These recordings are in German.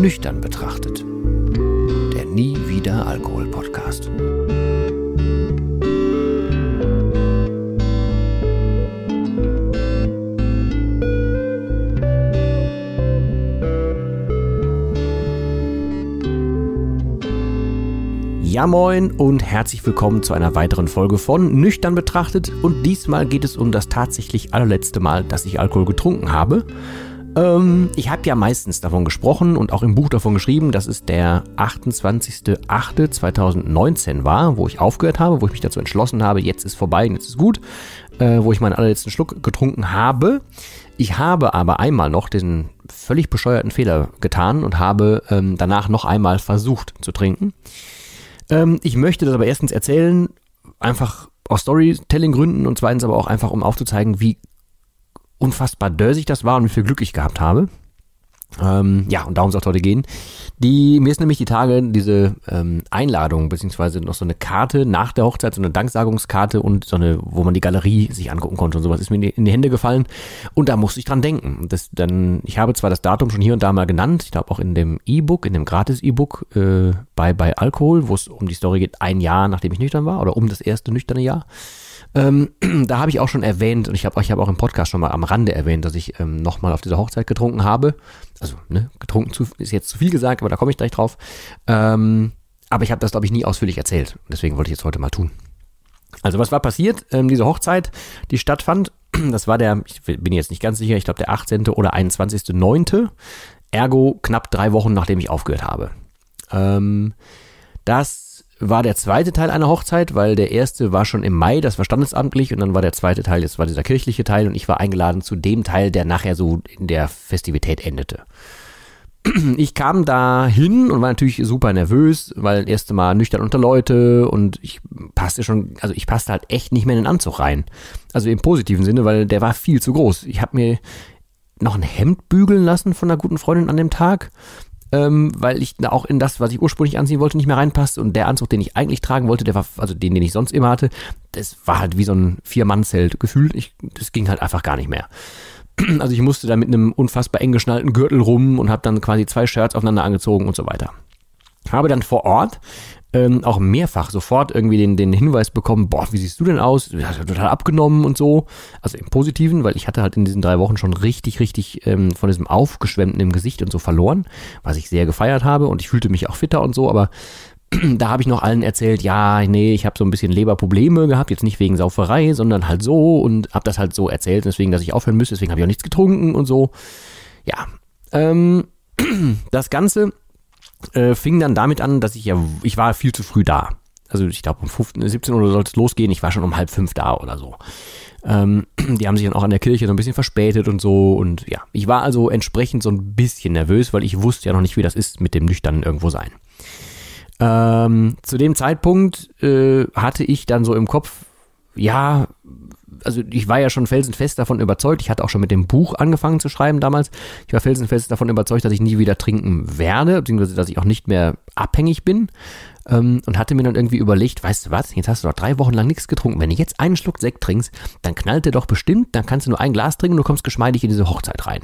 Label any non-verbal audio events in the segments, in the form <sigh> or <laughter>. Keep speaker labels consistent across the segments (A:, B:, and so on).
A: nüchtern betrachtet. Der Nie wieder Alkohol Podcast. Ja moin und herzlich willkommen zu einer weiteren Folge von Nüchtern betrachtet und diesmal geht es um das tatsächlich allerletzte Mal, dass ich Alkohol getrunken habe. Ähm, ich habe ja meistens davon gesprochen und auch im Buch davon geschrieben, dass es der 28.08.2019 war, wo ich aufgehört habe, wo ich mich dazu entschlossen habe, jetzt ist vorbei und jetzt ist gut, äh, wo ich meinen allerletzten Schluck getrunken habe. Ich habe aber einmal noch den völlig bescheuerten Fehler getan und habe ähm, danach noch einmal versucht zu trinken. Ähm, ich möchte das aber erstens erzählen, einfach aus Storytelling-Gründen und zweitens aber auch einfach, um aufzuzeigen, wie unfassbar dörsig das war und wie viel Glück ich gehabt habe. Ähm, ja, und darum soll es heute gehen. Die, mir ist nämlich die Tage diese ähm, Einladung, beziehungsweise noch so eine Karte nach der Hochzeit, so eine Danksagungskarte und so eine, wo man die Galerie sich angucken konnte und sowas, ist mir in die Hände gefallen. Und da musste ich dran denken. Das, dann, ich habe zwar das Datum schon hier und da mal genannt, ich glaube auch in dem E-Book, in dem Gratis-E-Book äh, bei, bei Alkohol, wo es um die Story geht, ein Jahr, nachdem ich nüchtern war, oder um das erste nüchterne Jahr. Ähm, <clears throat> da habe ich auch schon erwähnt, und ich habe ich hab auch im Podcast schon mal am Rande erwähnt, dass ich ähm, nochmal auf dieser Hochzeit getrunken habe. Also, ne, getrunken zu, ist jetzt zu viel gesagt, aber da komme ich gleich drauf. Ähm, aber ich habe das, glaube ich, nie ausführlich erzählt. Deswegen wollte ich jetzt heute mal tun. Also, was war passiert? Ähm, diese Hochzeit, die stattfand, <clears throat> das war der, ich bin jetzt nicht ganz sicher, ich glaube der 18. oder 21.9. Ergo knapp drei Wochen, nachdem ich aufgehört habe. Ähm, das war der zweite Teil einer Hochzeit, weil der erste war schon im Mai, das war standesamtlich, und dann war der zweite Teil, jetzt war dieser kirchliche Teil, und ich war eingeladen zu dem Teil, der nachher so in der Festivität endete. <clears throat> Ich kam da hin und war natürlich super nervös, weil das erste Mal nüchtern unter Leute und ich passte schon, also ich passte halt echt nicht mehr in den Anzug rein. Also im positiven Sinne, weil der war viel zu groß. Ich habe mir noch ein Hemd bügeln lassen von einer guten Freundin an dem Tag ähm, weil ich da auch in das, was ich ursprünglich anziehen wollte, nicht mehr reinpasste. Und der Anzug, den ich eigentlich tragen wollte, der war, also den, den ich sonst immer hatte, das war halt wie so ein Vier-Mann-Zelt gefühlt. Ich, das ging halt einfach gar nicht mehr. <clears throat> Also ich musste da mit einem unfassbar eng geschnallten Gürtel rum und habe dann quasi zwei Shirts aufeinander angezogen und so weiter. Habe dann vor Ort ähm, auch mehrfach sofort irgendwie den, den Hinweis bekommen, boah, wie siehst du denn aus? Du hast ja total abgenommen und so. Also im Positiven, weil ich hatte halt in diesen drei Wochen schon richtig, richtig ähm, von diesem Aufgeschwemmten im Gesicht und so verloren, was ich sehr gefeiert habe und ich fühlte mich auch fitter und so, aber <clears throat> da habe ich noch allen erzählt, ja, nee, ich habe so ein bisschen Leberprobleme gehabt, jetzt nicht wegen Sauferei, sondern halt so und habe das halt so erzählt, deswegen, dass ich aufhören müsste, deswegen habe ich auch nichts getrunken und so. Ja, ähm, <clears throat> das Ganze äh, fing dann damit an, dass ich ja, ich war viel zu früh da. Also ich glaube um 15, 17 äh, Uhr sollte es losgehen, ich war schon um halb fünf da oder so. Ähm, <clears throat> die haben sich dann auch an der Kirche so ein bisschen verspätet und so. Und ja, ich war also entsprechend so ein bisschen nervös, weil ich wusste ja noch nicht, wie das ist mit dem Nüchtern irgendwo sein. Ähm, zu dem Zeitpunkt äh, hatte ich dann so im Kopf, ja, also ich war ja schon felsenfest davon überzeugt, ich hatte auch schon mit dem Buch angefangen zu schreiben damals. Ich war felsenfest davon überzeugt, dass ich nie wieder trinken werde, beziehungsweise dass ich auch nicht mehr abhängig bin. Ähm, und hatte mir dann irgendwie überlegt, weißt du was, jetzt hast du doch drei Wochen lang nichts getrunken. Wenn du jetzt einen Schluck Sekt trinkst, dann knallt der doch bestimmt, dann kannst du nur ein Glas trinken und du kommst geschmeidig in diese Hochzeit rein.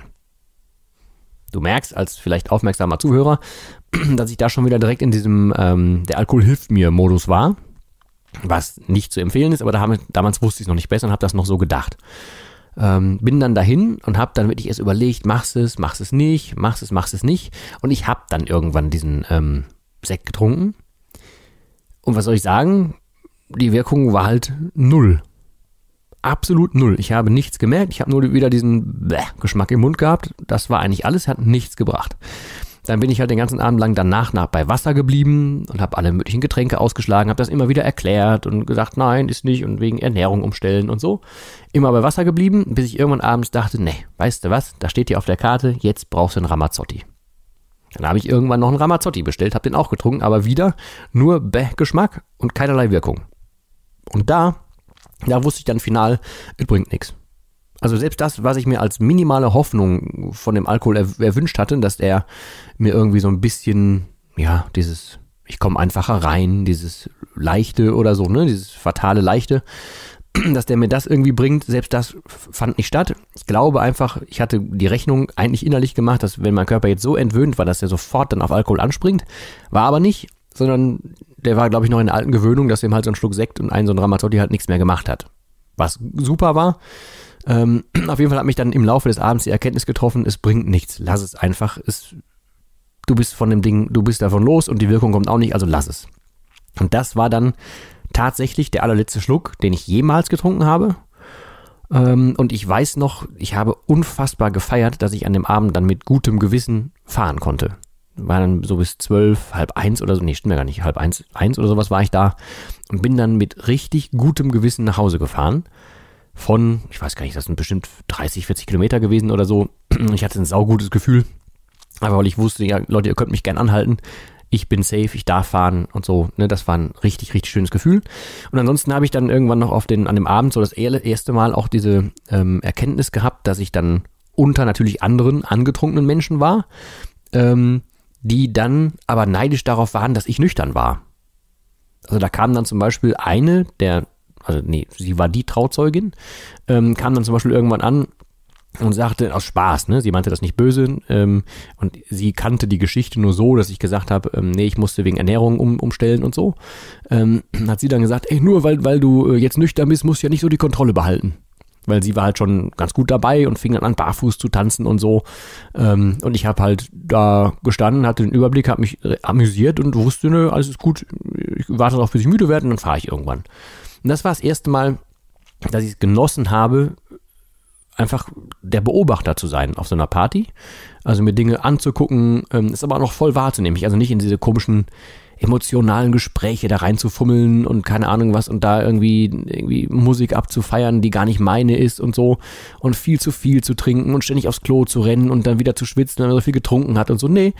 A: Du merkst als vielleicht aufmerksamer Zuhörer, <clears throat> dass ich da schon wieder direkt in diesem ähm, der Alkohol hilft mir Modus war was nicht zu empfehlen ist, aber da haben, damals wusste ich es noch nicht besser und habe das noch so gedacht. Ähm, bin dann dahin und habe dann wirklich erst überlegt, machst es, machst es nicht, machst es, machst es nicht. Und ich habe dann irgendwann diesen ähm, Sekt getrunken. Und was soll ich sagen? Die Wirkung war halt null. Absolut null. Ich habe nichts gemerkt. Ich habe nur wieder diesen Bäh Geschmack im Mund gehabt. Das war eigentlich alles, hat nichts gebracht. Dann bin ich halt den ganzen Abend lang danach nach bei Wasser geblieben und habe alle möglichen Getränke ausgeschlagen, habe das immer wieder erklärt und gesagt, nein, ist nicht und wegen Ernährung umstellen und so. Immer bei Wasser geblieben, bis ich irgendwann abends dachte, nee, weißt du was, da steht hier auf der Karte, jetzt brauchst du einen Ramazzotti. Dann habe ich irgendwann noch einen Ramazzotti bestellt, habe den auch getrunken, aber wieder nur Bäh Geschmack und keinerlei Wirkung. Und da, da wusste ich dann final, es bringt nichts. Also selbst das, was ich mir als minimale Hoffnung von dem Alkohol er erwünscht hatte, dass er mir irgendwie so ein bisschen, ja, dieses, ich komme einfacher rein, dieses leichte oder so, ne, dieses fatale leichte, <clears throat> dass der mir das irgendwie bringt, selbst das fand nicht statt. Ich glaube einfach, ich hatte die Rechnung eigentlich innerlich gemacht, dass wenn mein Körper jetzt so entwöhnt war, dass er sofort dann auf Alkohol anspringt, war aber nicht, sondern der war, glaube ich, noch in der alten Gewöhnung, dass ihm halt so ein Schluck Sekt und einen so ein Ramazzotti halt nichts mehr gemacht hat was super war. Ähm, <clears throat> auf jeden Fall hat mich dann im Laufe des Abends die Erkenntnis getroffen, es bringt nichts. Lass es einfach. Es, du bist von dem Ding, du bist davon los und die Wirkung kommt auch nicht, also lass es. Und das war dann tatsächlich der allerletzte Schluck, den ich jemals getrunken habe. Ähm, und ich weiß noch, ich habe unfassbar gefeiert, dass ich an dem Abend dann mit gutem Gewissen fahren konnte war dann so bis zwölf, halb eins oder so, nee, stimmt ja gar nicht, halb eins, eins oder sowas war ich da und bin dann mit richtig gutem Gewissen nach Hause gefahren. Von, ich weiß gar nicht, das sind bestimmt 30, 40 Kilometer gewesen oder so. <clears throat> Ich hatte ein saugutes Gefühl, aber weil ich wusste, ja, Leute, ihr könnt mich gern anhalten. Ich bin safe, ich darf fahren und so. Ne, das war ein richtig, richtig schönes Gefühl. Und ansonsten habe ich dann irgendwann noch auf den, an dem Abend so das erste Mal auch diese ähm, Erkenntnis gehabt, dass ich dann unter natürlich anderen angetrunkenen Menschen war. Ähm, die dann aber neidisch darauf waren, dass ich nüchtern war. Also da kam dann zum Beispiel eine der, also nee, sie war die Trauzeugin, ähm, kam dann zum Beispiel irgendwann an und sagte aus Spaß, ne? Sie meinte das nicht böse ähm, und sie kannte die Geschichte nur so, dass ich gesagt habe, ähm, nee, ich musste wegen Ernährung um, umstellen und so. Ähm, hat sie dann gesagt, ey, nur weil, weil du äh, jetzt nüchtern bist, musst du ja nicht so die Kontrolle behalten weil sie war halt schon ganz gut dabei und fing dann an, barfuß zu tanzen und so. Ähm, und ich habe halt da gestanden, hatte den Überblick, habe mich amüsiert und wusste, nö, alles ist gut, ich warte darauf, bis ich müde werde und dann fahre ich irgendwann. Und das war das erste Mal, dass ich es genossen habe, einfach der Beobachter zu sein auf so einer Party. Also mir Dinge anzugucken, ähm, ist aber auch noch voll wahrzunehmen. also nicht in diese komischen emotionalen Gespräche da reinzufummeln und keine Ahnung was und da irgendwie, irgendwie Musik abzufeiern, die gar nicht meine ist und so und viel zu viel zu trinken und ständig aufs Klo zu rennen und dann wieder zu schwitzen, wenn man so viel getrunken hat und so. Nee,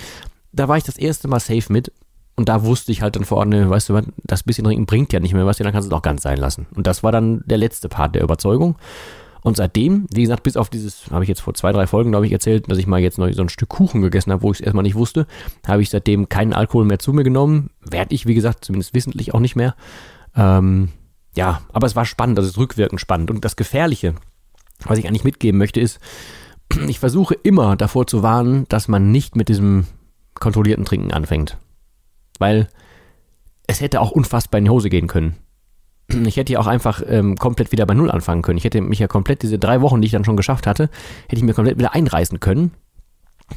A: da war ich das erste Mal safe mit und da wusste ich halt dann vor Ort, ne, weißt du, das bisschen trinken bringt ja nicht mehr was, dann kannst du es auch ganz sein lassen. Und das war dann der letzte Part der Überzeugung. Und seitdem, wie gesagt, bis auf dieses, habe ich jetzt vor zwei, drei Folgen, glaube ich, erzählt, dass ich mal jetzt neu so ein Stück Kuchen gegessen habe, wo ich es erstmal nicht wusste, habe ich seitdem keinen Alkohol mehr zu mir genommen. Werd ich, wie gesagt, zumindest wissentlich auch nicht mehr. Ähm, ja, aber es war spannend, also es ist rückwirkend spannend. Und das Gefährliche, was ich eigentlich mitgeben möchte, ist, <clears throat> ich versuche immer davor zu warnen, dass man nicht mit diesem kontrollierten Trinken anfängt. Weil es hätte auch unfassbar in die Hose gehen können ich hätte ja auch einfach ähm, komplett wieder bei Null anfangen können. Ich hätte mich ja komplett diese drei Wochen, die ich dann schon geschafft hatte, hätte ich mir komplett wieder einreißen können.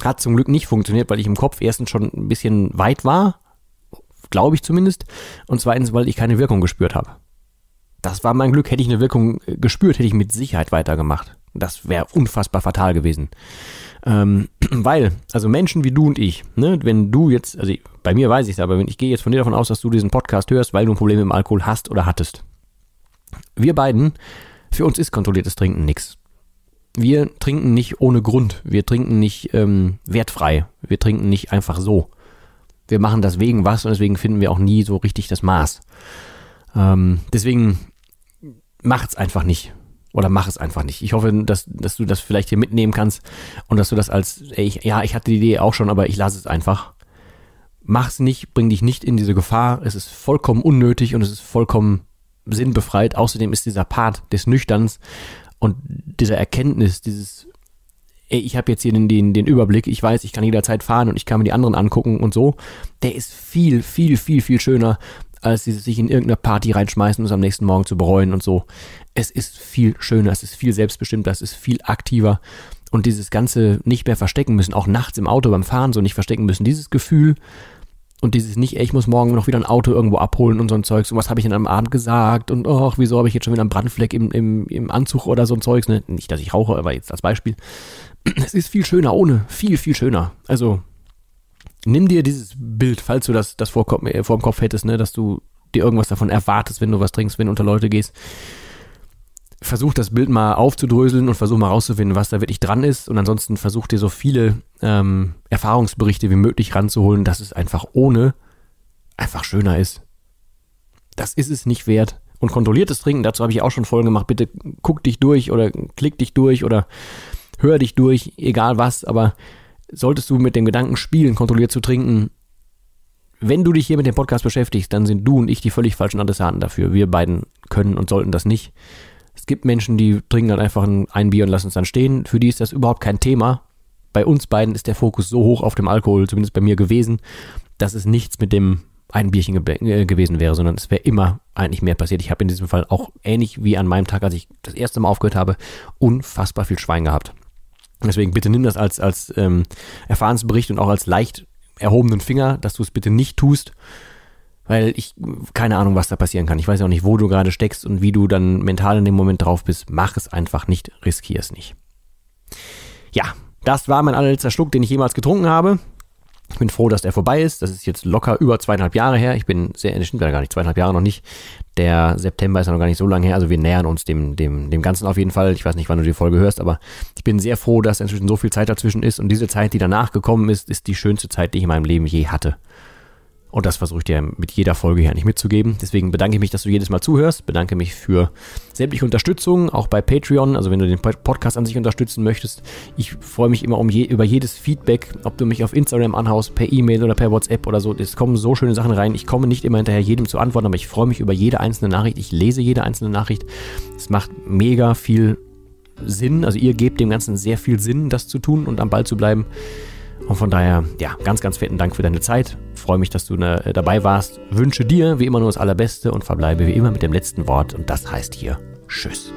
A: Hat zum Glück nicht funktioniert, weil ich im Kopf erstens schon ein bisschen weit war, glaube ich zumindest, und zweitens, weil ich keine Wirkung gespürt habe. Das war mein Glück. Hätte ich eine Wirkung äh, gespürt, hätte ich mit Sicherheit weitergemacht. Das wäre unfassbar fatal gewesen. Ähm, <clears throat> weil, also Menschen wie du und ich, ne, wenn du jetzt, also ich, bei mir weiß ich es, aber wenn ich gehe jetzt von dir davon aus, dass du diesen Podcast hörst, weil du ein Problem mit dem Alkohol hast oder hattest. Wir beiden, für uns ist kontrolliertes Trinken nichts. Wir trinken nicht ohne Grund. Wir trinken nicht ähm, wertfrei. Wir trinken nicht einfach so. Wir machen das wegen was und deswegen finden wir auch nie so richtig das Maß. Ähm, deswegen es einfach nicht. Oder mach es einfach nicht. Ich hoffe, dass, dass du das vielleicht hier mitnehmen kannst und dass du das als, ey, ich, ja, ich hatte die Idee auch schon, aber ich lasse es einfach. Mach es nicht, bring dich nicht in diese Gefahr. Es ist vollkommen unnötig und es ist vollkommen sinnbefreit. Außerdem ist dieser Part des Nüchterns und dieser Erkenntnis, dieses, ey, ich habe jetzt hier den, den, den Überblick, ich weiß, ich kann jederzeit fahren und ich kann mir die anderen angucken und so, der ist viel, viel, viel, viel schöner als sie sich in irgendeine Party reinschmeißen um es am nächsten Morgen zu bereuen und so. Es ist viel schöner, es ist viel selbstbestimmter, es ist viel aktiver und dieses ganze nicht mehr verstecken müssen, auch nachts im Auto beim Fahren so nicht verstecken müssen, dieses Gefühl und dieses nicht, ey, ich muss morgen noch wieder ein Auto irgendwo abholen und so ein Zeugs und was habe ich denn am Abend gesagt und ach, wieso habe ich jetzt schon wieder einen Brandfleck im, im, im Anzug oder so ein Zeugs, ne? Nicht, dass ich rauche, aber jetzt als Beispiel. Es ist viel schöner ohne, viel, viel schöner. Also nimm dir dieses Bild, falls du das, das vor, äh, vor dem Kopf hättest, ne, dass du dir irgendwas davon erwartest, wenn du was trinkst, wenn du unter Leute gehst. Versuch das Bild mal aufzudröseln und versuch mal rauszufinden, was da wirklich dran ist. Und ansonsten versuch dir so viele ähm, Erfahrungsberichte wie möglich ranzuholen, dass es einfach ohne einfach schöner ist. Das ist es nicht wert. Und kontrolliertes Trinken, dazu habe ich auch schon Folgen gemacht. Bitte guck dich durch oder klick dich durch oder hör dich durch, egal was, aber solltest du mit dem Gedanken spielen, kontrolliert zu trinken, wenn du dich hier mit dem Podcast beschäftigst, dann sind du und ich die völlig falschen Adressaten dafür. Wir beiden können und sollten das nicht. Es gibt Menschen, die trinken dann einfach ein, Bier und lassen es dann stehen. Für die ist das überhaupt kein Thema. Bei uns beiden ist der Fokus so hoch auf dem Alkohol, zumindest bei mir gewesen, dass es nichts mit dem ein Bierchen ge äh, gewesen wäre, sondern es wäre immer eigentlich mehr passiert. Ich habe in diesem Fall auch ähnlich wie an meinem Tag, als ich das erste Mal aufgehört habe, unfassbar viel Schwein gehabt. Deswegen bitte nimm das als, als ähm, Erfahrensbericht und auch als leicht erhobenen Finger, dass du es bitte nicht tust, weil ich keine Ahnung, was da passieren kann. Ich weiß auch nicht, wo du gerade steckst und wie du dann mental in dem Moment drauf bist. Mach es einfach nicht, riskier es nicht. Ja, das war mein allerletzter Schluck, den ich jemals getrunken habe bin froh, dass der vorbei ist. Das ist jetzt locker über zweieinhalb Jahre her. Ich bin sehr, das stimmt ja gar nicht, zweieinhalb Jahre noch nicht. Der September ist ja noch gar nicht so lange her. Also wir nähern uns dem, dem, dem Ganzen auf jeden Fall. Ich weiß nicht, wann du die Folge hörst, aber ich bin sehr froh, dass inzwischen so viel Zeit dazwischen ist. Und diese Zeit, die danach gekommen ist, ist die schönste Zeit, die ich in meinem Leben je hatte. Und das versuche ich dir mit jeder Folge hier nicht mitzugeben. Deswegen bedanke ich mich, dass du jedes Mal zuhörst. Bedanke mich für sämtliche Unterstützung, auch bei Patreon. Also wenn du den Podcast an sich unterstützen möchtest. Ich freue mich immer um je, über jedes Feedback, ob du mich auf Instagram anhaust, per E-Mail oder per WhatsApp oder so. Es kommen so schöne Sachen rein. Ich komme nicht immer hinterher, jedem zu antworten, aber ich freue mich über jede einzelne Nachricht. Ich lese jede einzelne Nachricht. Es macht mega viel Sinn. Also ihr gebt dem Ganzen sehr viel Sinn, das zu tun und am Ball zu bleiben. Und von daher, ja, ganz, ganz fetten Dank für deine Zeit. Freue mich, dass du ne, dabei warst. Wünsche dir wie immer nur das Allerbeste und verbleibe wie immer mit dem letzten Wort. Und das heißt hier Tschüss.